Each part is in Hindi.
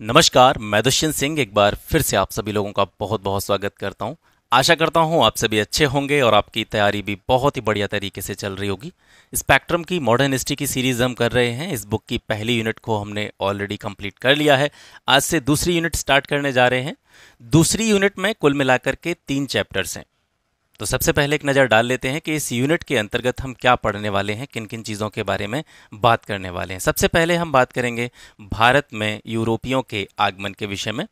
नमस्कार मैं दुष्यंत सिंह एक बार फिर से आप सभी लोगों का बहुत बहुत स्वागत करता हूं आशा करता हूं आप सभी अच्छे होंगे और आपकी तैयारी भी बहुत ही बढ़िया तरीके से चल रही होगी स्पेक्ट्रम की मॉडर्न हिस्ट्री की सीरीज हम कर रहे हैं इस बुक की पहली यूनिट को हमने ऑलरेडी कंप्लीट कर लिया है आज से दूसरी यूनिट स्टार्ट करने जा रहे हैं दूसरी यूनिट में कुल मिलाकर के तीन चैप्टर्स हैं तो सबसे पहले एक नज़र डाल लेते हैं कि इस यूनिट के अंतर्गत हम क्या पढ़ने वाले हैं किन किन चीज़ों के बारे में बात करने वाले हैं सबसे पहले हम बात करेंगे भारत में यूरोपियों के आगमन के विषय में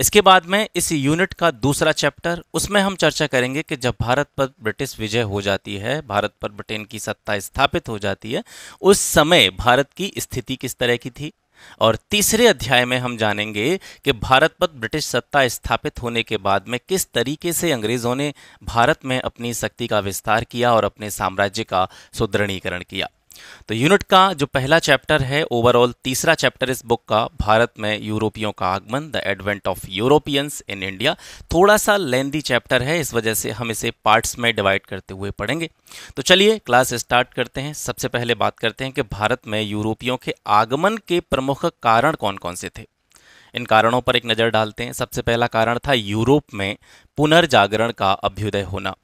इसके बाद में इस यूनिट का दूसरा चैप्टर उसमें हम चर्चा करेंगे कि जब भारत पर ब्रिटिश विजय हो जाती है भारत पर ब्रिटेन की सत्ता स्थापित हो जाती है उस समय भारत की स्थिति किस तरह की थी और तीसरे अध्याय में हम जानेंगे कि भारत पर ब्रिटिश सत्ता स्थापित होने के बाद में किस तरीके से अंग्रेज़ों ने भारत में अपनी शक्ति का विस्तार किया और अपने साम्राज्य का सुदृढ़ीकरण किया तो यूनिट का जो पहला चैप्टर है ओवरऑल तीसरा चैप्टर इस बुक का भारत में यूरोपियों का आगमन the advent of Europeans in India थोड़ा सा लेंदी चैप्टर है इस वजह से हम इसे पार्ट्स में डिवाइड करते हुए पढ़ेंगे तो चलिए क्लास स्टार्ट करते हैं सबसे पहले बात करते हैं कि भारत में यूरोपियों के आगमन के प्रमुख कारण कौन कौन से थे इन कारणों पर एक नज़र डालते हैं सबसे पहला कारण था यूरोप में पुनर्जागरण का अभ्युदय होना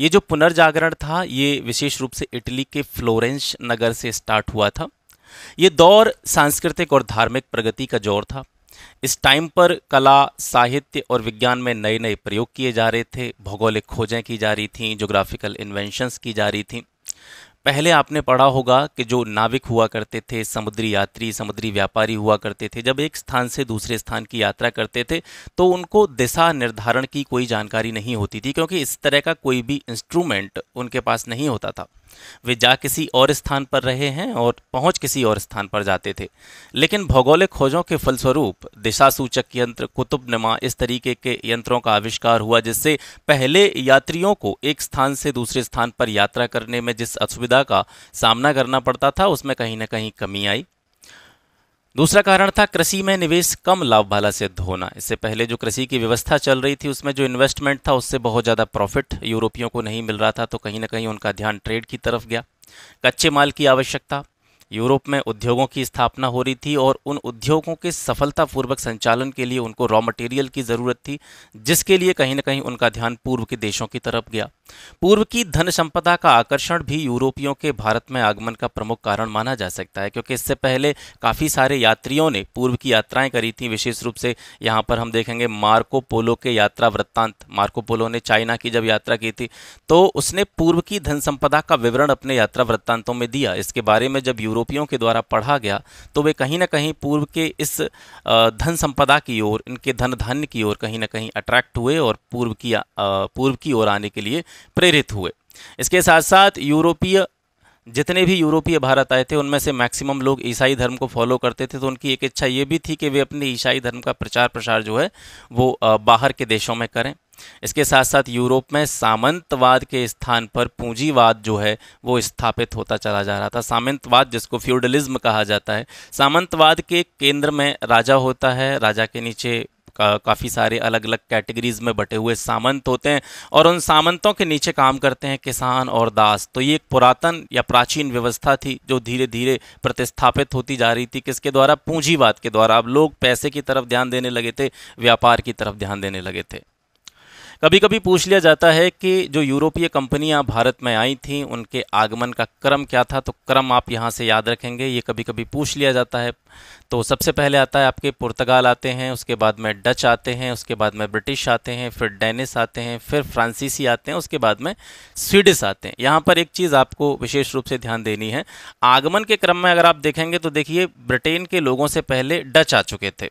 ये जो पुनर्जागरण था ये विशेष रूप से इटली के फ्लोरेंस नगर से स्टार्ट हुआ था ये दौर सांस्कृतिक और धार्मिक प्रगति का दौर था इस टाइम पर कला साहित्य और विज्ञान में नए नए प्रयोग किए जा रहे थे भौगोलिक खोजें की जा रही थीं जोग्राफिकल इन्वेंशंस की जा रही थीं पहले आपने पढ़ा होगा कि जो नाविक हुआ करते थे समुद्री यात्री समुद्री व्यापारी हुआ करते थे जब एक स्थान से दूसरे स्थान की यात्रा करते थे तो उनको दिशा निर्धारण की कोई जानकारी नहीं होती थी क्योंकि इस तरह का कोई भी इंस्ट्रूमेंट उनके पास नहीं होता था वे जा किसी और स्थान पर रहे हैं और पहुंच किसी और स्थान पर जाते थे लेकिन भौगोलिक खोजों के फलस्वरूप दिशा सूचक यंत्र कुतुब नमा इस तरीके के यंत्रों का आविष्कार हुआ जिससे पहले यात्रियों को एक स्थान से दूसरे स्थान पर यात्रा करने में जिस असुविधा का सामना करना पड़ता था उसमें कहीं ना कहीं कमी आई दूसरा कारण था कृषि में निवेश कम लाभ वाला सिद्ध होना इससे पहले जो कृषि की व्यवस्था चल रही थी उसमें जो इन्वेस्टमेंट था उससे बहुत ज़्यादा प्रॉफिट यूरोपियों को नहीं मिल रहा था तो कहीं ना कहीं उनका ध्यान ट्रेड की तरफ गया कच्चे माल की आवश्यकता यूरोप में उद्योगों की स्थापना हो रही थी और उन उद्योगों के सफलतापूर्वक संचालन के लिए उनको रॉ मटेरियल की ज़रूरत थी जिसके लिए कहीं ना कहीं उनका ध्यान पूर्व के देशों की तरफ गया पूर्व की धन संपदा का आकर्षण भी यूरोपियों के भारत में आगमन का प्रमुख कारण माना जा सकता है क्योंकि इससे पहले काफ़ी सारे यात्रियों ने पूर्व की यात्राएं करी थी विशेष रूप से यहाँ पर हम देखेंगे मार्को पोलो के यात्रा वृत्तांत मार्को पोलो ने चाइना की जब यात्रा की थी तो उसने पूर्व की धन संपदा का विवरण अपने यात्रा वृत्तांतों में दिया इसके बारे में जब यूरोपियों के द्वारा पढ़ा गया तो वे कहीं ना कहीं पूर्व के इस धन संपदा की ओर इनके धन धन्य की ओर कहीं ना कहीं अट्रैक्ट हुए और पूर्व की पूर्व की ओर आने के लिए प्रेरित हुए इसके साथ साथ यूरोपीय जितने भी यूरोपीय भारत आए थे उनमें से मैक्सिमम लोग ईसाई धर्म को फॉलो करते थे तो उनकी एक इच्छा ये भी थी कि वे अपने ईसाई धर्म का प्रचार प्रसार जो है वो बाहर के देशों में करें इसके साथ साथ यूरोप में सामंतवाद के स्थान पर पूंजीवाद जो है वो स्थापित होता चला जा रहा था सामंतवाद जिसको फ्यूडलिज्म कहा जाता है सामंतवाद के केंद्र में राजा होता है राजा के नीचे का, काफ़ी सारे अलग अलग कैटेगरीज में बटे हुए सामंत होते हैं और उन सामंतों के नीचे काम करते हैं किसान और दास तो ये एक पुरातन या प्राचीन व्यवस्था थी जो धीरे धीरे प्रतिस्थापित होती जा रही थी किसके द्वारा पूंजीवाद के द्वारा अब लोग पैसे की तरफ ध्यान देने लगे थे व्यापार की तरफ ध्यान देने लगे थे कभी कभी पूछ लिया जाता है कि जो यूरोपीय कंपनियां भारत में आई थी उनके आगमन का क्रम क्या था तो क्रम आप यहाँ से याद रखेंगे ये कभी कभी पूछ लिया जाता है तो सबसे पहले आता है आपके पुर्तगाल आते हैं उसके बाद में डच आते हैं उसके बाद में ब्रिटिश आते हैं फिर डेनिस आते हैं फिर फ्रांसीसी आते हैं उसके बाद में स्वीडिस आते हैं यहाँ पर एक चीज़ आपको विशेष रूप से ध्यान देनी है आगमन के क्रम में अगर आप देखेंगे तो देखिए ब्रिटेन के लोगों से पहले डच आ चुके थे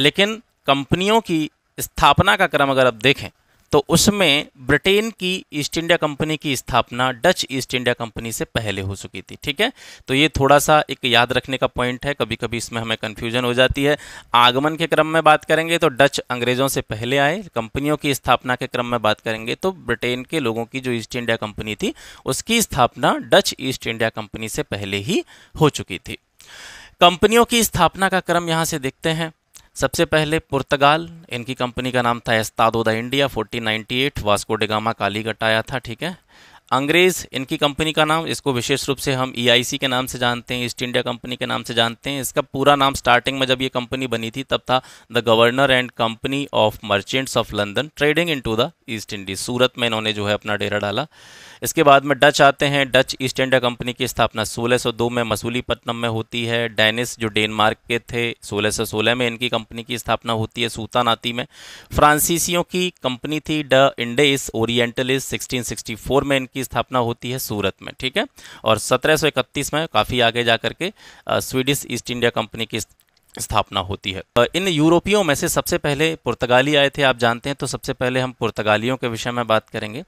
लेकिन कंपनियों की स्थापना का क्रम अगर आप देखें तो उसमें ब्रिटेन की ईस्ट इंडिया कंपनी की स्थापना डच ईस्ट इंडिया कंपनी से पहले हो चुकी थी ठीक है तो ये थोड़ा सा एक याद रखने का पॉइंट है कभी कभी इसमें हमें कन्फ्यूजन हो जाती है आगमन के क्रम में बात करेंगे तो डच अंग्रेजों से पहले आए कंपनियों की स्थापना के क्रम में बात करेंगे तो ब्रिटेन के लोगों की जो ईस्ट इंडिया कंपनी थी उसकी स्थापना डच ईस्ट इंडिया कंपनी से पहले ही हो चुकी थी कंपनियों की स्थापना का क्रम यहाँ से देखते हैं सबसे पहले पुर्तगाल इनकी कंपनी का नाम था Estado da India 1498 Vasco da Gama Calicut आया था ठीक है अंग्रेज़ इनकी कंपनी का नाम इसको विशेष रूप से हम ई e के नाम से जानते हैं ईस्ट इंडिया कंपनी के नाम से जानते हैं इसका पूरा नाम स्टार्टिंग में जब ये कंपनी बनी थी तब था the governor and company of merchants of London trading into the East Indies Surat में इन्होंने जो है अपना डेरा डाला इसके बाद में डच आते हैं डच ईस्ट इंडिया कंपनी की स्थापना 1602 में मसूलीपट्टनम में होती है डेनिस जो डेनमार्क के थे 1616 में इनकी कंपनी की स्थापना होती है सूतानाती में फ्रांसीसियों की कंपनी थी ड इंडेस ओरिएंटलिस 1664 में इनकी स्थापना होती है सूरत में ठीक है और इकतीस में काफ़ी आगे जा करके स्वीडिश ईस्ट इंडिया कंपनी की स्थापना होती है इन यूरोपियों में से सबसे पहले पुर्तगाली आए थे आप जानते हैं तो सबसे पहले हम पुर्तगालियों के विषय में बात करेंगे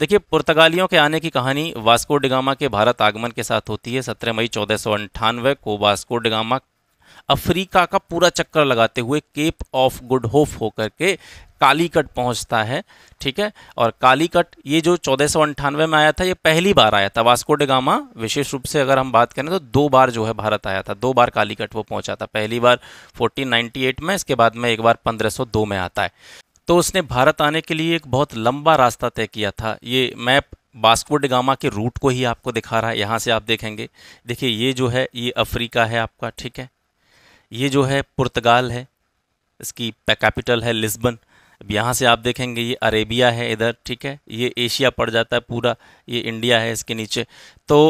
देखिए पुर्तगालियों के आने की कहानी वास्को डिगामा के भारत आगमन के साथ होती है सत्रह मई चौदह को वास्को डिगामा अफ्रीका का पूरा चक्कर लगाते हुए केप ऑफ गुड होप होकर के कालीकट पहुंचता है ठीक है और कालीकट ये जो चौदह में आया था ये पहली बार आया था वास्को डेगामा विशेष रूप से अगर हम बात करें तो दो बार जो है भारत आया था दो बार कालीकट वो पहुंचा था पहली बार 1498 में इसके बाद में एक बार 1502 में आता है तो उसने भारत आने के लिए एक बहुत लंबा रास्ता तय किया था ये मैप बास्को डिगामा के रूट को ही आपको दिखा रहा है यहाँ से आप देखेंगे देखिए ये जो है ये अफ्रीका है आपका ठीक है ये जो है पुर्तगाल है इसकी कैपिटल है लिस्बन अब यहाँ से आप देखेंगे ये अरेबिया है इधर ठीक है ये एशिया पड़ जाता है पूरा ये इंडिया है इसके नीचे तो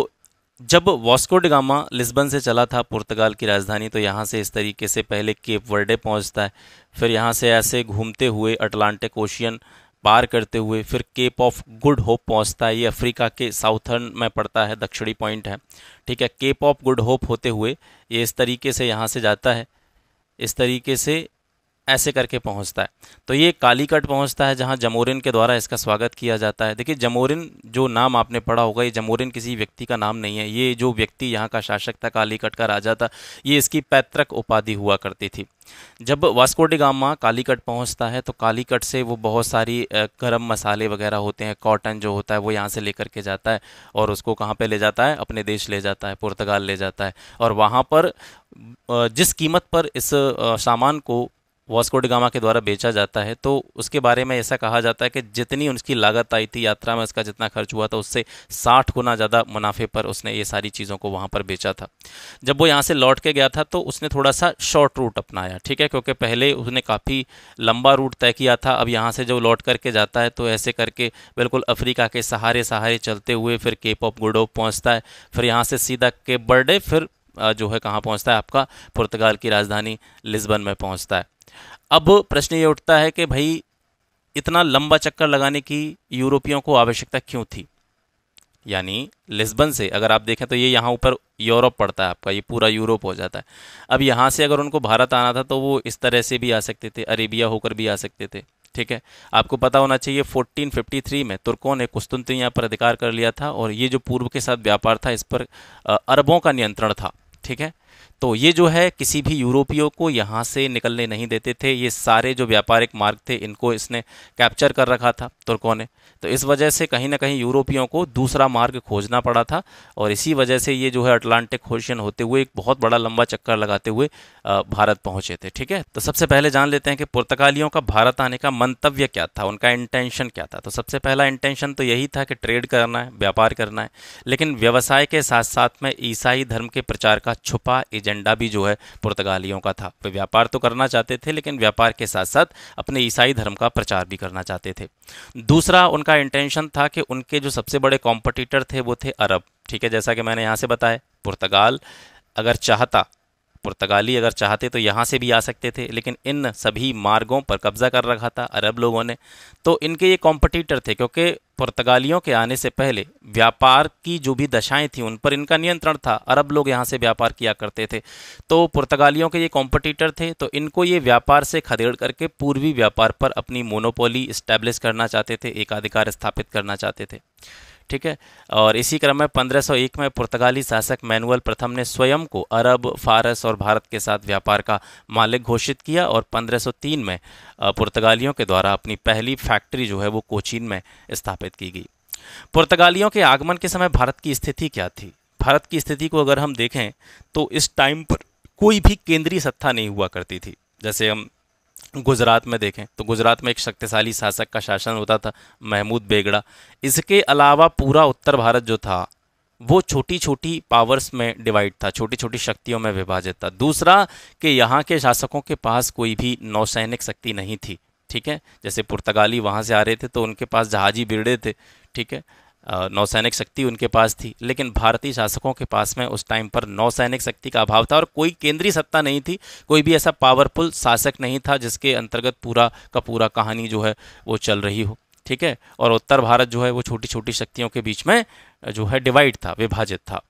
जब वॉस्को डिगामा लिस्बन से चला था पुर्तगाल की राजधानी तो यहाँ से इस तरीके से पहले केप वर्डे पहुँचता है फिर यहाँ से ऐसे घूमते हुए अटलांटिक ओशियन पार करते हुए फिर केप ऑफ गुड होप पहुँचता है ये अफ्रीका के साउथर्न में पड़ता है दक्षिणी पॉइंट है ठीक है केप ऑफ गुड होप होते हुए ये इस तरीके से यहाँ से जाता है इस तरीके से ऐसे करके पहुंचता है तो ये कालीकट पहुंचता है जहां जमोरिन के द्वारा इसका स्वागत किया जाता है देखिए जमोरिन जो नाम आपने पढ़ा होगा ये जमोरिन किसी व्यक्ति का नाम नहीं है ये जो व्यक्ति यहाँ का शासक था कालीकट का राजा था ये इसकी पैतृक उपाधि हुआ करती थी जब वास्कोडी गामा कालीकट पहुंचता है तो कालीकट से वो बहुत सारी गर्म मसाले वगैरह होते हैं कॉटन जो होता है वो यहाँ से लेकर के जाता है और उसको कहाँ पे ले जाता है अपने देश ले जाता है पुर्तगाल ले जाता है और वहाँ पर जिस कीमत पर इस सामान को वॉस्कोड गामा के द्वारा बेचा जाता है तो उसके बारे में ऐसा कहा जाता है कि जितनी उसकी लागत आई थी यात्रा में उसका जितना खर्च हुआ था उससे साठ गुना ज़्यादा मुनाफे पर उसने ये सारी चीज़ों को वहाँ पर बेचा था जब वो यहाँ से लौट के गया था तो उसने थोड़ा सा शॉर्ट रूट अपनाया ठीक है क्योंकि पहले उसने काफ़ी लंबा रूट तय किया था अब यहाँ से जब लौट करके जाता है तो ऐसे करके बिल्कुल अफ्रीका के सहारे सहारे चलते हुए फिर केप ऑफ गुडो पहुँचता है फिर यहाँ से सीधा केप बर्डे फिर जो है कहाँ पहुँचता है आपका पुर्तगाल की राजधानी लिस्बन में पहुँचता है अब प्रश्न ये उठता है कि भाई इतना लंबा चक्कर लगाने की यूरोपियों को आवश्यकता क्यों थी यानी लिस्बन से अगर आप देखें तो ये यहाँ ऊपर यूरोप पड़ता है आपका ये पूरा यूरोप हो जाता है अब यहाँ से अगर उनको भारत आना था तो वो इस तरह से भी आ सकते थे अरेबिया होकर भी आ सकते थे ठीक है आपको पता होना चाहिए 1453 में तुर्कों ने कुस्तुनती यहाँ पर अधिकार कर लिया था और ये जो पूर्व के साथ व्यापार था इस पर अरबों का नियंत्रण था ठीक है तो ये जो है किसी भी यूरोपियों को यहाँ से निकलने नहीं देते थे ये सारे जो व्यापारिक मार्ग थे इनको इसने कैप्चर कर रखा था तुर्कों ने तो इस वजह से कहीं ना कहीं यूरोपियों को दूसरा मार्ग खोजना पड़ा था और इसी वजह से ये जो है अटलांटिक होशियन होते हुए एक बहुत बड़ा लंबा चक्कर लगाते हुए भारत पहुँचे थे ठीक है तो सबसे पहले जान लेते हैं कि पुर्तगालियों का भारत आने का मंतव्य क्या था उनका इंटेंशन क्या था तो सबसे पहला इंटेंशन तो यही था कि ट्रेड करना है व्यापार करना है लेकिन व्यवसाय के साथ साथ में ईसाई धर्म के प्रचार का छुपा एजेंट एजेंडा भी जो है पुर्तगालियों का था वे व्यापार तो करना चाहते थे लेकिन व्यापार के साथ साथ अपने ईसाई धर्म का प्रचार भी करना चाहते थे दूसरा उनका इंटेंशन था कि उनके जो सबसे बड़े कॉम्पिटिटर थे वो थे अरब ठीक है जैसा कि मैंने यहाँ से बताया पुर्तगाल अगर चाहता पुर्तगाली अगर चाहते तो यहाँ से भी आ सकते थे लेकिन इन सभी मार्गों पर कब्ज़ा कर रखा था अरब लोगों ने तो इनके ये कॉम्पिटिटर थे क्योंकि पुर्तगालियों के आने से पहले व्यापार की जो भी दशाएं थी उन पर इनका नियंत्रण था अरब लोग यहाँ से व्यापार किया करते थे तो पुर्तगालियों के ये कॉम्पिटिटर थे तो इनको ये व्यापार से खदेड़ करके पूर्वी व्यापार पर अपनी मोनोपोली इस्टेब्लिश करना चाहते थे एकाधिकार स्थापित करना चाहते थे ठीक है और इसी क्रम में 1501 में पुर्तगाली शासक मैनुअल प्रथम ने स्वयं को अरब फारस और भारत के साथ व्यापार का मालिक घोषित किया और 1503 में पुर्तगालियों के द्वारा अपनी पहली फैक्ट्री जो है वो कोचीन में स्थापित की गई पुर्तगालियों के आगमन के समय भारत की स्थिति क्या थी भारत की स्थिति को अगर हम देखें तो इस टाइम पर कोई भी केंद्रीय सत्ता नहीं हुआ करती थी जैसे हम गुजरात में देखें तो गुजरात में एक शक्तिशाली शासक का शासन होता था महमूद बेगड़ा इसके अलावा पूरा उत्तर भारत जो था वो छोटी छोटी पावर्स में डिवाइड था छोटी छोटी शक्तियों में विभाजित था दूसरा कि यहाँ के शासकों के पास कोई भी नौसैनिक शक्ति नहीं थी ठीक है जैसे पुर्तगाली वहाँ से आ रहे थे तो उनके पास जहाजी बिरड़े थे ठीक है नौसैनिक शक्ति उनके पास थी लेकिन भारतीय शासकों के पास में उस टाइम पर नौसैनिक शक्ति का अभाव था और कोई केंद्रीय सत्ता नहीं थी कोई भी ऐसा पावरफुल शासक नहीं था जिसके अंतर्गत पूरा का पूरा कहानी जो है वो चल रही हो ठीक है और उत्तर भारत जो है वो छोटी छोटी शक्तियों के बीच में जो है डिवाइड था विभाजित था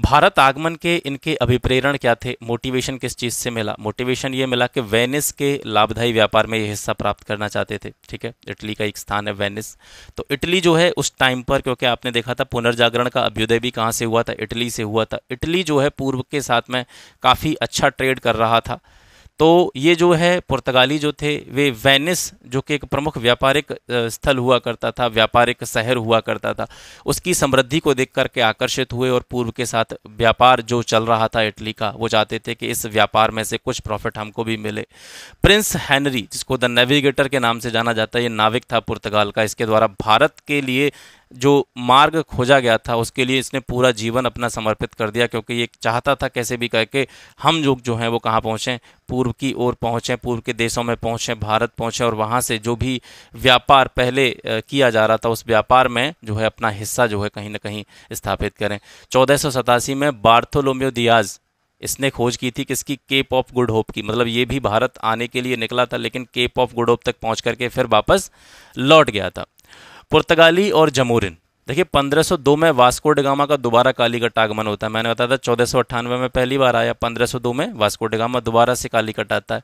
भारत आगमन के इनके अभिप्रेरण क्या थे मोटिवेशन किस चीज़ से मिला मोटिवेशन ये मिला कि वेनिस के लाभदायी व्यापार में ये हिस्सा प्राप्त करना चाहते थे ठीक है इटली का एक स्थान है वेनिस तो इटली जो है उस टाइम पर क्योंकि आपने देखा था पुनर्जागरण का अभ्युदय भी कहाँ से हुआ था इटली से हुआ था इटली जो है पूर्व के साथ में काफ़ी अच्छा ट्रेड कर रहा था तो ये जो है पुर्तगाली जो थे वे वेनिस जो कि एक प्रमुख व्यापारिक स्थल हुआ करता था व्यापारिक शहर हुआ करता था उसकी समृद्धि को देख करके आकर्षित हुए और पूर्व के साथ व्यापार जो चल रहा था इटली का वो चाहते थे कि इस व्यापार में से कुछ प्रॉफिट हमको भी मिले प्रिंस हैनरी जिसको द नेविगेटर के नाम से जाना जाता है ये नाविक था पुर्तगाल का इसके द्वारा भारत के लिए जो मार्ग खोजा गया था उसके लिए इसने पूरा जीवन अपना समर्पित कर दिया क्योंकि ये चाहता था कैसे भी करके हम लोग जो हैं वो कहाँ पहुँचें पूर्व की ओर पहुँचें पूर्व के देशों में पहुँचें भारत पहुँचें और वहाँ से जो भी व्यापार पहले किया जा रहा था उस व्यापार में जो है अपना हिस्सा जो है कहीं ना कहीं स्थापित करें चौदह में बार्थोलोमियो दियाज इसने खोज की थी किसकी केप ऑफ गुड होप की मतलब ये भी भारत आने के लिए निकला था लेकिन केप ऑफ गुड होप तक पहुंच करके फिर वापस लौट गया था पुर्तगाली और जमूरिन देखिए 1502 में वास्को डिगामा का दोबारा कालीकट आगमन होता है मैंने बताया था चौदह में पहली बार आया 1502 में वास्को डिगामा दोबारा से कालीकट आता है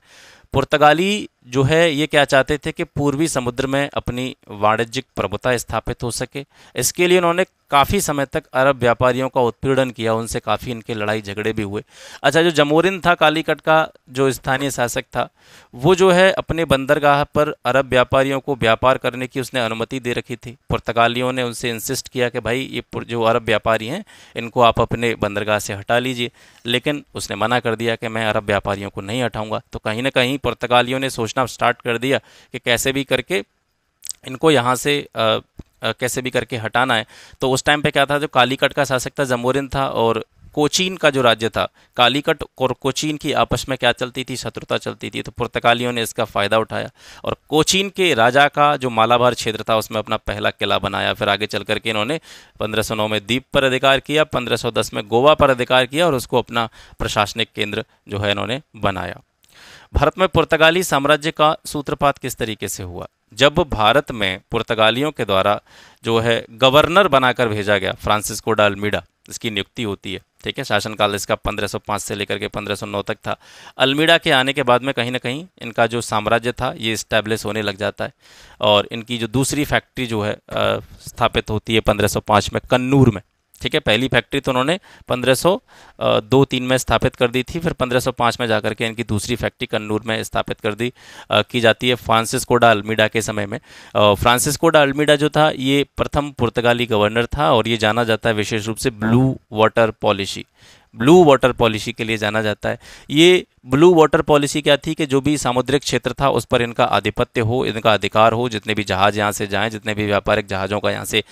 पुर्तगाली जो है ये क्या चाहते थे कि पूर्वी समुद्र में अपनी वाणिज्यिक प्रभुता स्थापित हो सके इसके लिए उन्होंने काफ़ी समय तक अरब व्यापारियों का उत्पीड़न किया उनसे काफ़ी इनके लड़ाई झगड़े भी हुए अच्छा जो जमोरिन था कालीकट का जो स्थानीय शासक था वो जो है अपने बंदरगाह पर अरब व्यापारियों को व्यापार करने की उसने अनुमति दे रखी थी पुर्तगालियों ने उनसे इंसिस्ट किया कि भाई ये जो अरब व्यापारी हैं इनको आप अपने बंदरगाह से हटा लीजिए लेकिन उसने मना कर दिया कि मैं अरब व्यापारियों को नहीं हटाऊँगा तो कहीं ना कहीं पुर्तगालियों ने सोचना स्टार्ट कर दिया कि कैसे भी करके इनको यहाँ से आ, आ, कैसे भी करके हटाना है तो उस टाइम पे क्या था जो कालीकट का शासक था जमोरिन था और कोचीन का जो राज्य था कालीकट और कोचीन की आपस में क्या चलती थी शत्रुता चलती थी तो पुर्तगालियों ने इसका फ़ायदा उठाया और कोचीन के राजा का जो मालाबार क्षेत्र था उसमें अपना पहला किला बनाया फिर आगे चल करके इन्होंने 1509 में द्वीप पर अधिकार किया 1510 में गोवा पर अधिकार किया और उसको अपना प्रशासनिक केंद्र जो है इन्होंने बनाया भारत में पुर्तगाली साम्राज्य का सूत्रपात किस तरीके से हुआ जब भारत में पुर्तगालियों के द्वारा जो है गवर्नर बनाकर भेजा गया फ्रांसिस्को डालमीडा इसकी नियुक्ति होती है ठीक है शासनकाल इसका 1505 से लेकर के 1509 तक था अल्मीडा के आने के बाद में कहीं ना कहीं इनका जो साम्राज्य था ये इस्टेब्लिश होने लग जाता है और इनकी जो दूसरी फैक्ट्री जो है स्थापित होती है 1505 में कन्नूर में ठीक है पहली फैक्ट्री तो उन्होंने पंद्रह दो तीन में स्थापित कर दी थी फिर 1505 में जाकर के इनकी दूसरी फैक्ट्री कन्नूर में स्थापित कर दी आ, की जाती है फ्रांसिस्को डा अल्मीडा के समय में फ्रांसिस्को डा अल्मीडा जो था ये प्रथम पुर्तगाली गवर्नर था और ये जाना जाता है विशेष रूप से blue water policy blue water policy के लिए जाना जाता है ये ब्लू वाटर पॉलिसी क्या थी कि जो भी सामुद्रिक क्षेत्र था उस पर इनका आधिपत्य हो इनका अधिकार हो जितने भी जहाज यहाँ से जाएं जितने भी व्यापारिक जहाज़ों का यहाँ से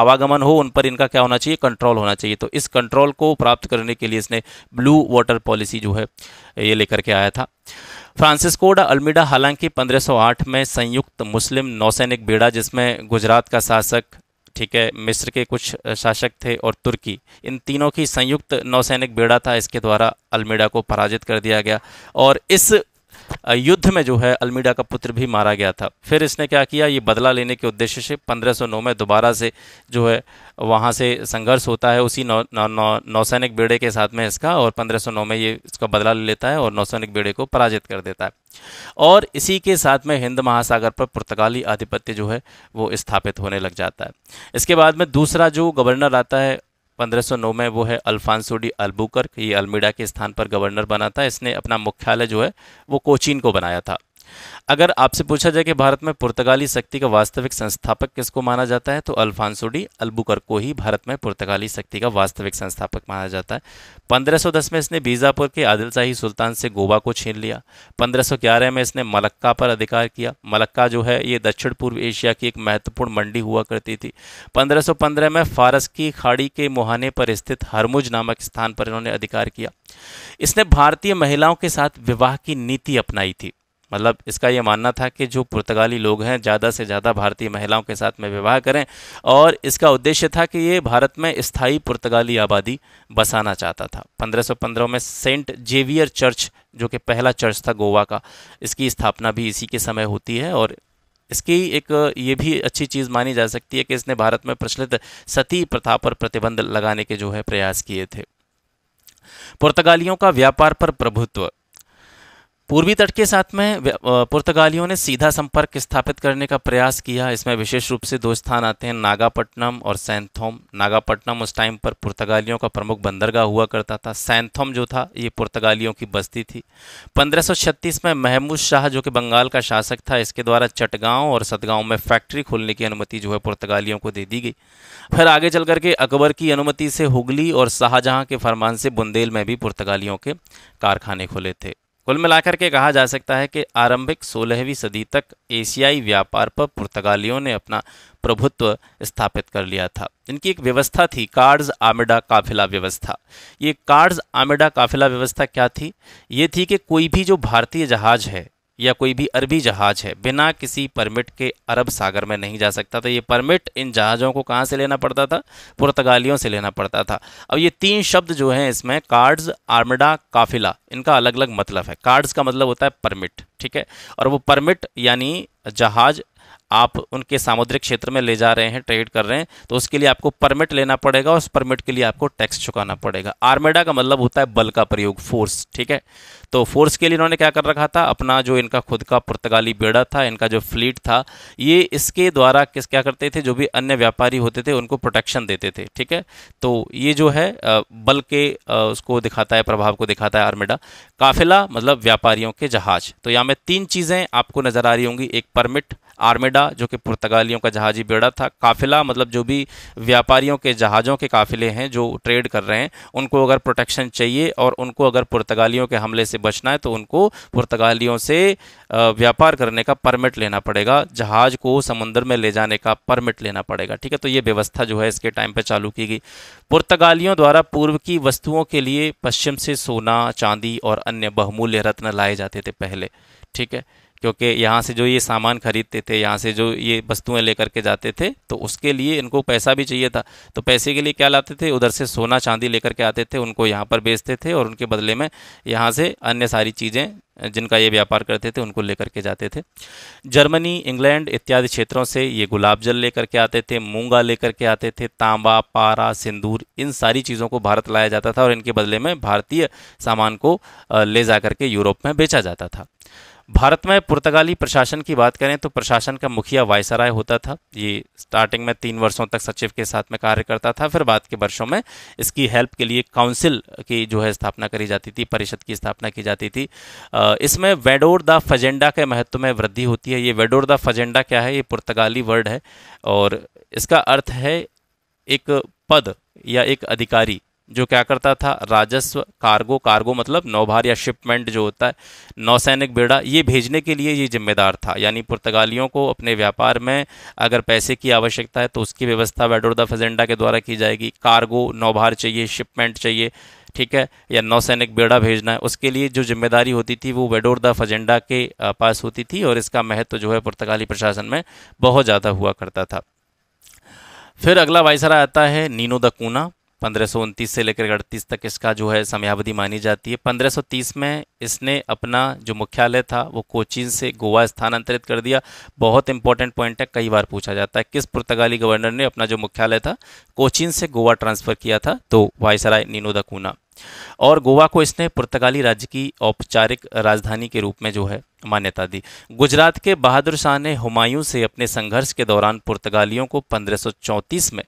आवागमन हो उन पर इनका क्या होना चाहिए कंट्रोल होना चाहिए तो इस कंट्रोल को प्राप्त करने के लिए इसने ब्लू वाटर पॉलिसी जो है ये लेकर के आया था फ्रांसिस्को डा अल्मिडा हालांकि 1508 में संयुक्त मुस्लिम नौसैनिक बेड़ा जिसमें गुजरात का शासक ठीक है मिस्र के कुछ शासक थे और तुर्की इन तीनों की संयुक्त नौसैनिक बेड़ा था इसके द्वारा अल्मेडा को पराजित कर दिया गया और इस युद्ध में जो है अल्मीडा का पुत्र भी मारा गया था फिर इसने क्या किया ये बदला लेने के उद्देश्य से 1509 में दोबारा से जो है वहाँ से संघर्ष होता है उसी नौ, नौ, नौ, नौसैनिक बेड़े के साथ में इसका और 1509 में ये इसका बदला ले लेता है और नौसैनिक बेड़े को पराजित कर देता है और इसी के साथ में हिंद महासागर पर पुर्तगाली आधिपत्य जो है वो स्थापित होने लग जाता है इसके बाद में दूसरा जो गवर्नर आता है 1509 में वो है अल्फांसो डी अल्बुकर्क ये अल्मीडा के स्थान पर गवर्नर बना था इसने अपना मुख्यालय जो है वो कोचीन को बनाया था अगर आपसे पूछा जाए कि भारत में पुर्तगाली शक्ति का वास्तविक संस्थापक किसको माना जाता है तो अल्फांसो अल्बुकर को ही भारत में पुर्तगाली शक्ति का वास्तविक संस्थापक माना जाता है 1510 में इसने बीजापुर के आदिलशाही सुल्तान से गोवा को छीन लिया 1511 में इसने मलक्का पर अधिकार किया मलक्का जो है ये दक्षिण पूर्व एशिया की एक महत्वपूर्ण मंडी हुआ करती थी पंद्रह में फारस की खाड़ी के मुहाने पर स्थित हरमुज नामक स्थान पर इन्होंने अधिकार किया इसने भारतीय महिलाओं के साथ विवाह की नीति अपनाई थी मतलब इसका ये मानना था कि जो पुर्तगाली लोग हैं ज़्यादा से ज़्यादा भारतीय महिलाओं के साथ में विवाह करें और इसका उद्देश्य था कि ये भारत में स्थायी पुर्तगाली आबादी बसाना चाहता था 1515 में सेंट जेवियर चर्च जो कि पहला चर्च था गोवा का इसकी स्थापना भी इसी के समय होती है और इसकी एक ये भी अच्छी चीज़ मानी जा सकती है कि इसने भारत में प्रचलित सती प्रथा पर प्रतिबंध लगाने के जो है प्रयास किए थे पुर्तगालियों का व्यापार पर प्रभुत्व पूर्वी तट के साथ में पुर्तगालियों ने सीधा संपर्क स्थापित करने का प्रयास किया इसमें विशेष रूप से दो स्थान आते हैं नागापट्टनम और सैंथोम नागापट्टनम उस टाइम पर पुर्तगालियों का प्रमुख बंदरगाह हुआ करता था सैंथोम जो था ये पुर्तगालियों की बस्ती थी 1536 में महमूद शाह जो कि बंगाल का शासक था इसके द्वारा चटगांव और सतगांव में फैक्ट्री खोलने की अनुमति जो है पुर्तगालियों को दे दी गई फिर आगे चल करके अकबर की अनुमति से हुगली और शाहजहाँ के फरमान से बुंदेल में भी पुर्तगालियों के कारखाने खोले थे कुल मिलाकर के कहा जा सकता है कि आरंभिक 16वीं सदी तक एशियाई व्यापार पर पुर्तगालियों ने अपना प्रभुत्व स्थापित कर लिया था इनकी एक व्यवस्था थी कार्ड्स आमिडा काफिला व्यवस्था ये कार्ड्स आमिडा काफिला व्यवस्था क्या थी ये थी कि कोई भी जो भारतीय जहाज है या कोई भी अरबी जहाज है बिना किसी परमिट के अरब सागर में नहीं जा सकता था ये परमिट इन जहाज़ों को कहाँ से लेना पड़ता था पुर्तगालियों से लेना पड़ता था अब ये तीन शब्द जो हैं इसमें कार्ड्स आर्मडा काफिला इनका अलग अलग मतलब है कार्ड्स का मतलब होता है परमिट ठीक है और वो परमिट यानी जहाज आप उनके सामुद्रिक क्षेत्र में ले जा रहे हैं ट्रेड कर रहे हैं तो उसके लिए आपको परमिट लेना पड़ेगा और उस परमिट के लिए आपको टैक्स चुकाना पड़ेगा आर्मेडा का मतलब होता है बल का प्रयोग फोर्स ठीक है तो फोर्स के लिए इन्होंने क्या कर रखा था अपना जो इनका खुद का पुर्तगाली बेड़ा था इनका जो फ्लीट था ये इसके द्वारा किस क्या करते थे जो भी अन्य व्यापारी होते थे उनको प्रोटेक्शन देते थे ठीक है तो ये जो है बल के उसको दिखाता है प्रभाव को दिखाता है आर्मेडा काफिला मतलब व्यापारियों के जहाज तो यहाँ में तीन चीज़ें आपको नज़र आ रही होंगी एक परमिट आर्मेडा जो कि पुर्तगालियों का जहाजी बेड़ा था काफिला मतलब जो भी व्यापारियों के जहाज़ों के काफिले हैं जो ट्रेड कर रहे हैं उनको अगर प्रोटेक्शन चाहिए और उनको अगर पुर्तगालियों के हमले से से बचना है तो उनको पुर्तगालियों से व्यापार करने का परमिट लेना पड़ेगा जहाज को समुद्र में ले जाने का परमिट लेना पड़ेगा ठीक है तो ये व्यवस्था जो है इसके टाइम पर चालू की गई पुर्तगालियों द्वारा पूर्व की वस्तुओं के लिए पश्चिम से सोना चांदी और अन्य बहुमूल्य रत्न लाए जाते थे पहले ठीक है क्योंकि यहाँ से जो ये सामान खरीदते थे यहाँ से जो ये वस्तुएं लेकर के जाते थे तो उसके लिए इनको पैसा भी चाहिए था तो पैसे के लिए क्या लाते थे उधर से सोना चांदी लेकर के आते थे उनको यहाँ पर बेचते थे और उनके बदले में यहाँ से अन्य सारी चीज़ें जिनका ये व्यापार करते थे उनको लेकर के जाते थे जर्मनी इंग्लैंड इत्यादि क्षेत्रों से ये गुलाब जल लेकर के आते थे मूंगा लेकर के आते थे तांबा पारा सिंदूर इन सारी चीज़ों को भारत लाया जाता था और इनके बदले में भारतीय सामान को ले जा करके यूरोप में बेचा जाता था भारत में पुर्तगाली प्रशासन की बात करें तो प्रशासन का मुखिया वायसराय होता था ये स्टार्टिंग में तीन वर्षों तक सचिव के साथ में कार्य करता था फिर बाद के वर्षों में इसकी हेल्प के लिए काउंसिल की जो है स्थापना करी जाती थी परिषद की स्थापना की जाती थी इसमें वेडोर द फजेंडा के महत्व में वृद्धि होती है ये वेडोर द फजेंडा क्या है ये पुर्तगाली वर्ड है और इसका अर्थ है एक पद या एक अधिकारी जो क्या करता था राजस्व कार्गो कार्गो मतलब नौभार या शिपमेंट जो होता है नौसैनिक बेड़ा ये भेजने के लिए ये जिम्मेदार था यानी पुर्तगालियों को अपने व्यापार में अगर पैसे की आवश्यकता है तो उसकी व्यवस्था वेडोर द फजेंडा के द्वारा की जाएगी कार्गो नौभार चाहिए शिपमेंट चाहिए ठीक है या नौसैनिक बेड़ा भेजना है उसके लिए जो जिम्मेदारी होती थी वो वेडोर द फजेंडा के पास होती थी और इसका महत्व जो है पुर्तगाली प्रशासन में बहुत ज़्यादा हुआ करता था फिर अगला वायसरा आता है नीनो द कूना पंद्रह से लेकर अड़तीस तक इसका जो है समयावधि मानी जाती है 1530 में इसने अपना जो मुख्यालय था वो कोचीन से गोवा स्थानांतरित कर दिया बहुत इंपॉर्टेंट पॉइंट है कई बार पूछा जाता है किस पुर्तगाली गवर्नर ने अपना जो मुख्यालय था कोचीन से गोवा ट्रांसफर किया था तो वायसराय नीनोदा दकूना और गोवा को इसने पुर्तगाली राज्य की औपचारिक राजधानी के रूप में जो है मान्यता दी गुजरात के बहादुर शाह ने हुमायूं से अपने संघर्ष के दौरान पुर्तगालियों को 1534 में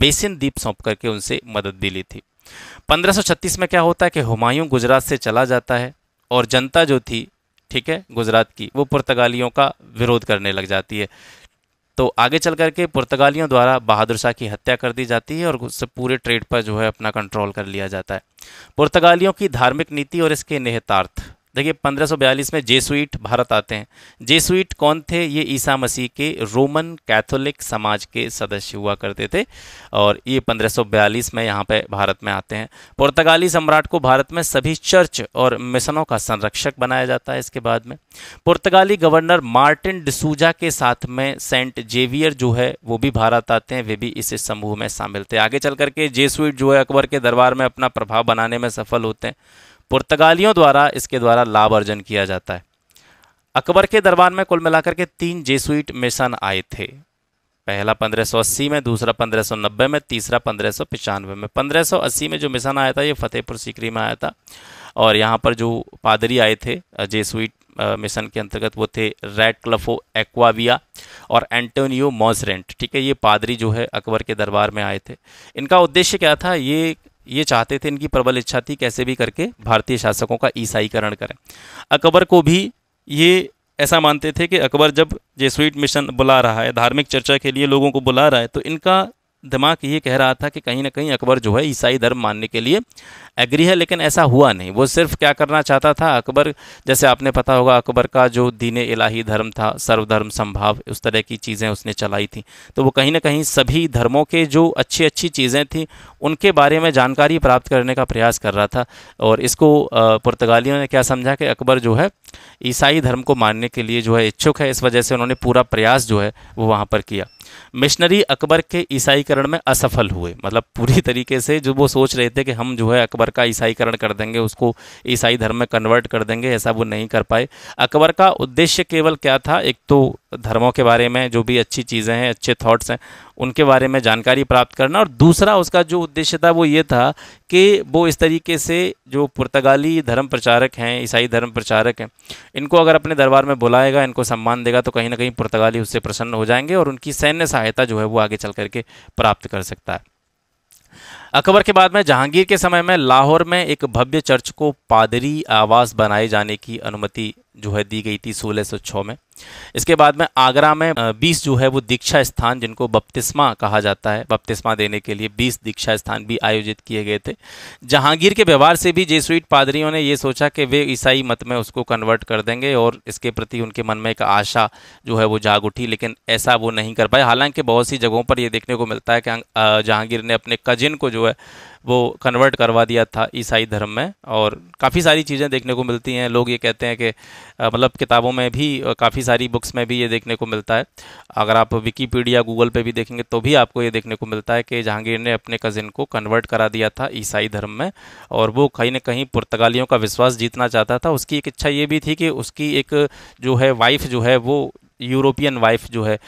बेसिन द्वीप सौंप करके उनसे मदद ली थी 1536 में क्या होता है कि हुमायूं गुजरात से चला जाता है और जनता जो थी ठीक है गुजरात की वो पुर्तगालियों का विरोध करने लग जाती है तो आगे चल करके पुर्तगालियों द्वारा बहादुर शाह की हत्या कर दी जाती है और उससे पूरे ट्रेड पर जो है अपना कंट्रोल कर लिया जाता है पुर्तगालियों की धार्मिक नीति और इसके निहितार्थ देखिए 1542 में जेसुइट भारत आते हैं जेसुइट कौन थे ये ईसा मसीह के रोमन कैथोलिक समाज के सदस्य हुआ करते थे और ये 1542 में यहाँ पे भारत में आते हैं पुर्तगाली सम्राट को भारत में सभी चर्च और मिशनों का संरक्षक बनाया जाता है इसके बाद में पुर्तगाली गवर्नर मार्टिन डिसूजा के साथ में सेंट जेवियर जो है वो भी भारत आते हैं वे भी इस समूह में शामिल थे आगे चल करके जेसुइट जो है अकबर के दरबार में अपना प्रभाव बनाने में सफल होते हैं पुर्तगालियों द्वारा इसके द्वारा लाभ अर्जन किया जाता है अकबर के दरबार में कुल मिलाकर के तीन जेसुइट मिशन आए थे पहला 1580 में दूसरा 1590 में तीसरा पंद्रह में 1580 में जो मिशन आया था ये फतेहपुर सीकरी में आया था और यहाँ पर जो पादरी आए थे जेसुइट मिशन के अंतर्गत वो थे रेड क्लफो एक्वाविया और एंटोनियो मोसरेंट ठीक है ये पादरी जो है अकबर के दरबार में आए थे इनका उद्देश्य क्या था ये ये चाहते थे इनकी प्रबल इच्छा थी कैसे भी करके भारतीय शासकों का ईसाईकरण करें अकबर को भी ये ऐसा मानते थे कि अकबर जब जेसुइट मिशन बुला रहा है धार्मिक चर्चा के लिए लोगों को बुला रहा है तो इनका दिमाग ये कह रहा था कि कहीं ना कहीं अकबर जो है ईसाई धर्म मानने के लिए एग्री है लेकिन ऐसा हुआ नहीं वो सिर्फ क्या करना चाहता था अकबर जैसे आपने पता होगा अकबर का जो दीन इलाही धर्म था सर्वधर्म संभाव उस तरह की चीज़ें उसने चलाई थी तो वो कहीं ना कहीं सभी धर्मों के जो अच्छी अच्छी चीज़ें थी उनके बारे में जानकारी प्राप्त करने का प्रयास कर रहा था और इसको पुर्तगालियों ने क्या समझा कि अकबर जो है ईसाई धर्म को मानने के लिए जो है इच्छुक है इस वजह से उन्होंने पूरा प्रयास जो है वो वहाँ पर किया मिशनरी अकबर के ईसाईकरण में असफल हुए मतलब पूरी तरीके से जो वो सोच रहे थे कि हम जो है अकबर का ईसाईकरण कर देंगे उसको ईसाई धर्म में कन्वर्ट कर देंगे ऐसा वो नहीं कर पाए अकबर का उद्देश्य केवल क्या था एक तो धर्मों के बारे में जो भी अच्छी चीज़ें हैं अच्छे थॉट्स हैं उनके बारे में जानकारी प्राप्त करना और दूसरा उसका जो उद्देश्य था वो ये था कि वो इस तरीके से जो पुर्तगाली धर्म प्रचारक हैं ईसाई धर्म प्रचारक हैं इनको अगर अपने दरबार में बुलाएगा इनको सम्मान देगा तो कहीं ना कहीं पुर्तगाली उससे प्रसन्न हो जाएंगे और उनकी सैन्य सहायता जो है वो आगे चल करके प्राप्त कर सकता है अकबर के बाद में जहांगीर के समय में लाहौर में एक भव्य चर्च को पादरी आवास बनाए जाने की अनुमति जो है दी गई थी 1606 में इसके बाद में आगरा में 20 जो है वो दीक्षा स्थान जिनको बपतिस्मा कहा जाता है बपतिस्मा देने के लिए 20 दीक्षा स्थान भी आयोजित किए गए थे जहांगीर के व्यवहार से भी जेसुइट पादरियों ने ये सोचा कि वे ईसाई मत में उसको कन्वर्ट कर देंगे और इसके प्रति उनके मन में एक आशा जो है वो जाग उठी लेकिन ऐसा वो नहीं कर पाए हालांकि बहुत सी जगहों पर यह देखने को मिलता है कि जहांगीर ने अपने कजिन को जो है वो कन्वर्ट करवा दिया था ईसाई धर्म में और काफ़ी सारी चीज़ें देखने को मिलती हैं लोग ये कहते हैं कि मतलब किताबों में भी काफ़ी सारी बुक्स में भी ये देखने को मिलता है अगर आप विकीपीडिया गूगल पे भी देखेंगे तो भी आपको ये देखने को मिलता है कि जहांगीर ने अपने कज़िन को कन्वर्ट करा दिया था ईसाई धर्म में और वो कहीं ना कहीं पुर्तगालियों का विश्वास जीतना चाहता था उसकी एक इच्छा ये भी थी कि उसकी एक जो है वाइफ जो है वो यूरोपियन वाइफ जो है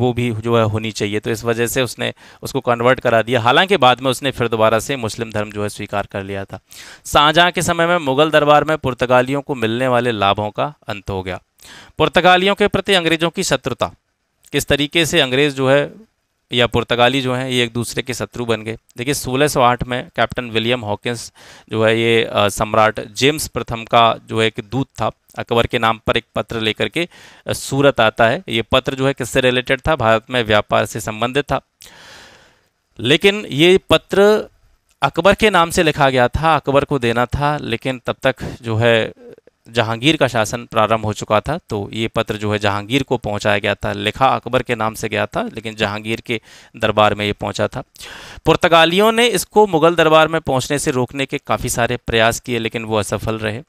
वो भी जो है होनी चाहिए तो इस वजह से उसने उसको कन्वर्ट करा दिया हालांकि बाद में उसने फिर दोबारा से मुस्लिम धर्म जो है स्वीकार कर लिया था शाहजहाँ के समय में मुगल दरबार में पुर्तगालियों को मिलने वाले लाभों का अंत हो गया पुर्तगालियों के प्रति अंग्रेज़ों की शत्रुता किस तरीके से अंग्रेज़ जो है या पुर्तगाली जो हैं ये एक दूसरे के शत्रु बन गए देखिए 1608 में कैप्टन विलियम हॉकिंस जो है ये सम्राट जेम्स प्रथम का जो है एक दूत था अकबर के नाम पर एक पत्र लेकर के सूरत आता है ये पत्र जो है किससे रिलेटेड था भारत में व्यापार से संबंधित था लेकिन ये पत्र अकबर के नाम से लिखा गया था अकबर को देना था लेकिन तब तक जो है जहांगीर का शासन प्रारंभ हो चुका था तो ये पत्र जो है जहांगीर को पहुंचाया गया था लिखा अकबर के नाम से गया था लेकिन जहांगीर के दरबार में ये पहुंचा था पुर्तगालियों ने इसको मुग़ल दरबार में पहुंचने से रोकने के काफ़ी सारे प्रयास किए लेकिन वो असफल रहे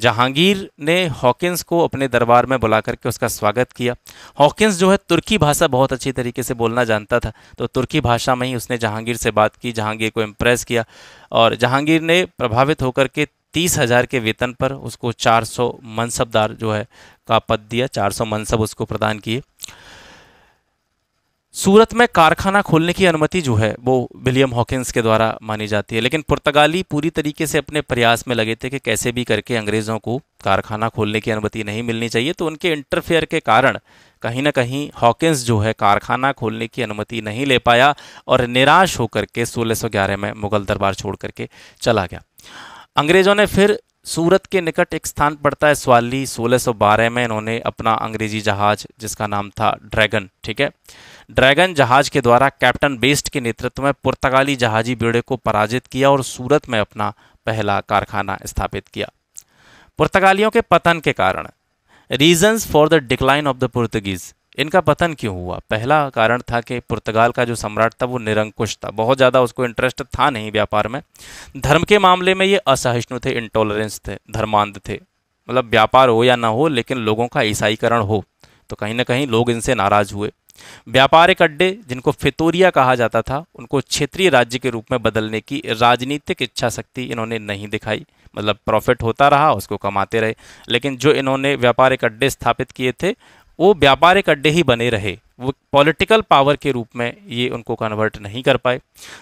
जहांगीर ने हॉकिंस को अपने दरबार में बुला करके उसका स्वागत किया हॉकिंस जो है तुर्की भाषा बहुत अच्छी तरीके से बोलना जानता था तो तुर्की भाषा में ही उसने जहांगीर से बात की जहांगीर को इम्प्रेस किया और जहांगीर ने प्रभावित होकर के तीस हज़ार के वेतन पर उसको चार सौ मनसबदार जो है का पद दिया चार सौ मनसब उसको प्रदान किए सूरत में कारखाना खोलने की अनुमति जो है वो विलियम हॉकिंस के द्वारा मानी जाती है लेकिन पुर्तगाली पूरी तरीके से अपने प्रयास में लगे थे कि कैसे भी करके अंग्रेज़ों को कारखाना खोलने की अनुमति नहीं मिलनी चाहिए तो उनके इंटरफेयर के कारण कहीं ना कहीं हॉकिंस जो है कारखाना खोलने की अनुमति नहीं ले पाया और निराश होकर के सोलह में मुगल दरबार छोड़ करके चला गया अंग्रेज़ों ने फिर सूरत के निकट एक स्थान पड़ता है स्वाली 1612 में इन्होंने अपना अंग्रेजी जहाज जिसका नाम था ड्रैगन ठीक है ड्रैगन जहाज के द्वारा कैप्टन बेस्ट के नेतृत्व में पुर्तगाली जहाजी बेड़े को पराजित किया और सूरत में अपना पहला कारखाना स्थापित किया पुर्तगालियों के पतन के कारण reasons for the decline of the Portuguese इनका पतन क्यों हुआ पहला कारण था कि पुर्तगाल का जो सम्राट था वो निरंकुश था बहुत ज़्यादा उसको इंटरेस्ट था नहीं व्यापार में धर्म के मामले में ये असहिष्णु थे इंटॉलरेंस थे धर्मांध थे मतलब व्यापार हो या ना हो लेकिन लोगों का ईसाईकरण हो तो कहीं ना कहीं लोग इनसे नाराज़ हुए व्यापारिक अड्डे जिनको फितोरिया कहा जाता था उनको क्षेत्रीय राज्य के रूप में बदलने की राजनीतिक इच्छा शक्ति इन्होंने नहीं दिखाई मतलब प्रॉफिट होता रहा उसको कमाते रहे लेकिन जो इन्होंने व्यापारिक अड्डे स्थापित किए थे वो व्यापारिक अड्डे ही बने रहे वो पॉलिटिकल पावर के रूप में ये उनको कन्वर्ट नहीं कर पाए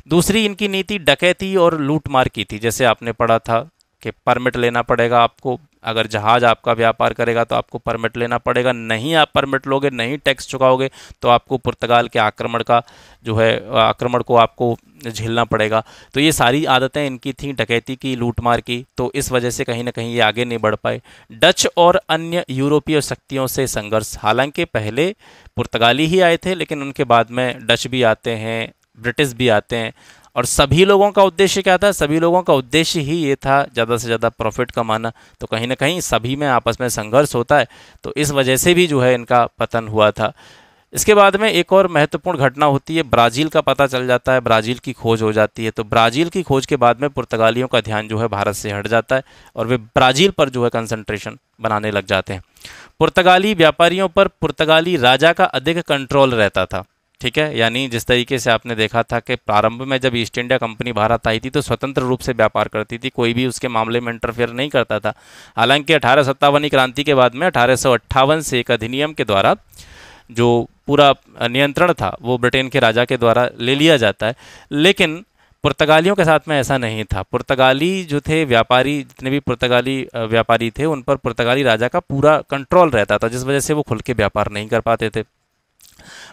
दूसरी इनकी नीति डकैती और लूटमार की थी जैसे आपने पढ़ा था कि परमिट लेना पड़ेगा आपको अगर जहाज़ आपका व्यापार करेगा तो आपको परमिट लेना पड़ेगा नहीं आप परमिट लोगे नहीं टैक्स चुकाओगे तो आपको पुर्तगाल के आक्रमण का जो है आक्रमण को आपको झेलना पड़ेगा तो ये सारी आदतें इनकी थी डकैती की लूटमार की तो इस वजह से कहीं ना कहीं ये आगे नहीं बढ़ पाए डच और अन्य यूरोपीय शक्तियों से संघर्ष हालांकि पहले पुर्तगाली ही आए थे लेकिन उनके बाद में डच भी आते हैं ब्रिटिश भी आते हैं और सभी लोगों का उद्देश्य क्या था सभी लोगों का उद्देश्य ही ये था ज़्यादा से ज़्यादा प्रॉफिट कमाना तो कहीं ना कहीं सभी में आपस में संघर्ष होता है तो इस वजह से भी जो है इनका पतन हुआ था इसके बाद में एक और महत्वपूर्ण घटना होती है ब्राज़ील का पता चल जाता है ब्राज़ील की खोज हो जाती है तो ब्राज़ील की खोज के बाद में पुर्तगालियों का ध्यान जो है भारत से हट जाता है और वे ब्राज़ील पर जो है कंसंट्रेशन बनाने लग जाते हैं पुर्तगाली व्यापारियों पर पुर्तगाली राजा का अधिक कंट्रोल रहता था ठीक है यानी जिस तरीके से आपने देखा था कि प्रारंभ में जब ईस्ट इंडिया कंपनी भारत आई थी तो स्वतंत्र रूप से व्यापार करती थी कोई भी उसके मामले में इंटरफेयर नहीं करता था हालांकि अठारह सत्तावनी क्रांति के बाद में अठारह से एक अधिनियम के द्वारा जो पूरा नियंत्रण था वो ब्रिटेन के राजा के द्वारा ले लिया जाता है लेकिन पुर्तगालियों के साथ में ऐसा नहीं था पुर्तगाली जो थे व्यापारी जितने भी पुर्तगाली व्यापारी थे उन पर पुर्तगाली राजा का पूरा कंट्रोल रहता था जिस वजह से वो खुल के व्यापार नहीं कर पाते थे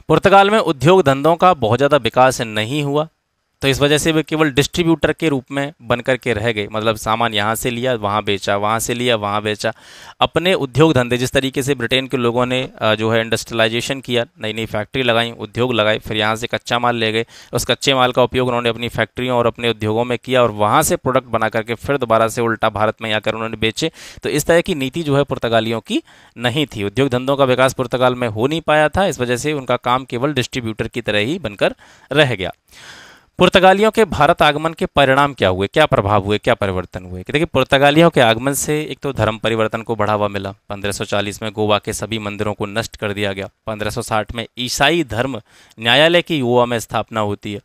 पुर्तगाल में उद्योग धंधों का बहुत ज़्यादा विकास नहीं हुआ तो इस वजह से वे केवल डिस्ट्रीब्यूटर के रूप में बन कर के रह गए मतलब सामान यहाँ से लिया वहाँ बेचा वहाँ से लिया वहाँ बेचा अपने उद्योग धंधे जिस तरीके से ब्रिटेन के लोगों ने जो है इंडस्ट्रियलाइजेशन किया नई नई फैक्ट्री लगाई उद्योग लगाए फिर यहाँ से कच्चा माल ले गए उस कच्चे माल का उपयोग उन्होंने अपनी फैक्ट्रियों और अपने उद्योगों में किया और वहाँ से प्रोडक्ट बना करके फिर दोबारा से उल्टा भारत में आकर उन्होंने बेचे तो इस तरह की नीति जो है पुर्तगालियों की नहीं थी उद्योग धंधों का विकास पुर्तगाल में हो नहीं पाया था इस वजह से उनका काम केवल डिस्ट्रीब्यूटर की तरह ही बनकर रह गया पुर्तगालियों के भारत आगमन के परिणाम क्या हुए क्या प्रभाव हुए क्या परिवर्तन हुए देखिए पुर्तगालियों के आगमन से एक तो धर्म परिवर्तन को बढ़ावा मिला 1540 में गोवा के सभी मंदिरों को नष्ट कर दिया गया 1560 में ईसाई धर्म न्यायालय की युवा में स्थापना होती है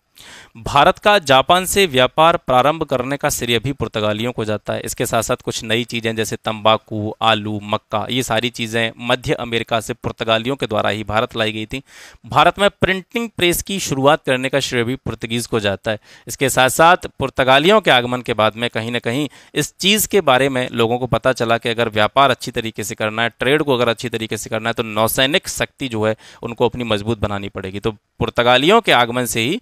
भारत का जापान से व्यापार प्रारंभ करने का श्रेय भी पुर्तगालियों को जाता है इसके साथ साथ कुछ नई चीज़ें जैसे तंबाकू आलू मक्का ये सारी चीज़ें मध्य अमेरिका से पुर्तगालियों के द्वारा ही भारत लाई गई थी भारत में प्रिंटिंग प्रेस की शुरुआत करने का श्रेय भी पुर्तगीज़ को जाता है इसके साथ साथ पुर्तगालियों के आगमन के बाद में कहीं ना कहीं इस चीज़ के बारे में लोगों को पता चला कि अगर व्यापार अच्छी तरीके से करना है ट्रेड को अगर अच्छी तरीके से करना है तो नौसैनिक शक्ति जो है उनको अपनी मजबूत बनानी पड़ेगी तो पुर्तगालियों के आगमन से ही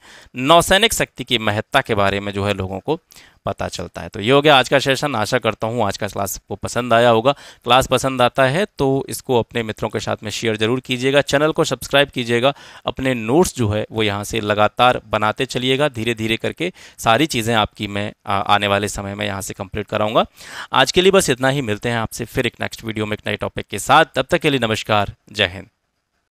नौसैनिक शक्ति की महत्ता के बारे में जो है लोगों को पता चलता है तो ये हो गया आज का सेशन आशा करता हूँ आज का क्लास आपको पसंद आया होगा क्लास पसंद आता है तो इसको अपने मित्रों के साथ में शेयर जरूर कीजिएगा चैनल को सब्सक्राइब कीजिएगा अपने नोट्स जो है वो यहाँ से लगातार बनाते चलिएगा धीरे धीरे करके सारी चीज़ें आपकी मैं आने वाले समय में यहाँ से कंप्लीट कराऊंगा आज के लिए बस इतना ही मिलते हैं आपसे फिर एक नेक्स्ट वीडियो में एक नए टॉपिक के साथ तब तक के लिए नमस्कार जय हिंद